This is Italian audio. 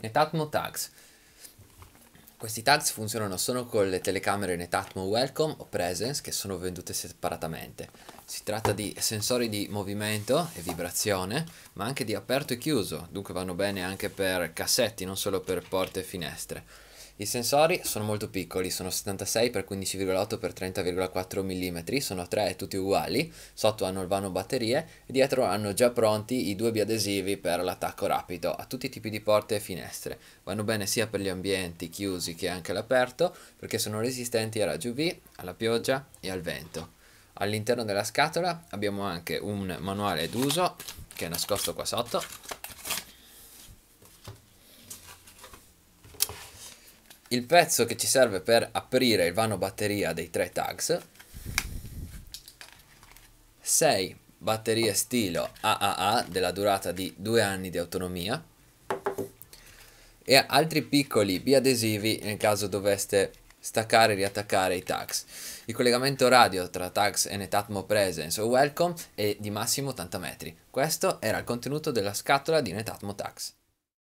Netatmo Tags. Questi tags funzionano solo con le telecamere Netatmo Welcome o Presence che sono vendute separatamente. Si tratta di sensori di movimento e vibrazione, ma anche di aperto e chiuso, dunque vanno bene anche per cassetti, non solo per porte e finestre. I sensori sono molto piccoli, sono 76x15,8x30,4 mm, sono tre tutti uguali, sotto hanno il vano batterie e dietro hanno già pronti i due biadesivi per l'attacco rapido a tutti i tipi di porte e finestre. Vanno bene sia per gli ambienti chiusi che anche all'aperto perché sono resistenti alla raggi UV, alla pioggia e al vento. All'interno della scatola abbiamo anche un manuale d'uso che è nascosto qua sotto il pezzo che ci serve per aprire il vano batteria dei tre tags 6 batterie stilo AAA della durata di 2 anni di autonomia e altri piccoli biadesivi nel caso doveste staccare e riattaccare i tags. Il collegamento radio tra tags e Netatmo Presence o Welcome è di massimo 80 metri. Questo era il contenuto della scatola di Netatmo Tags.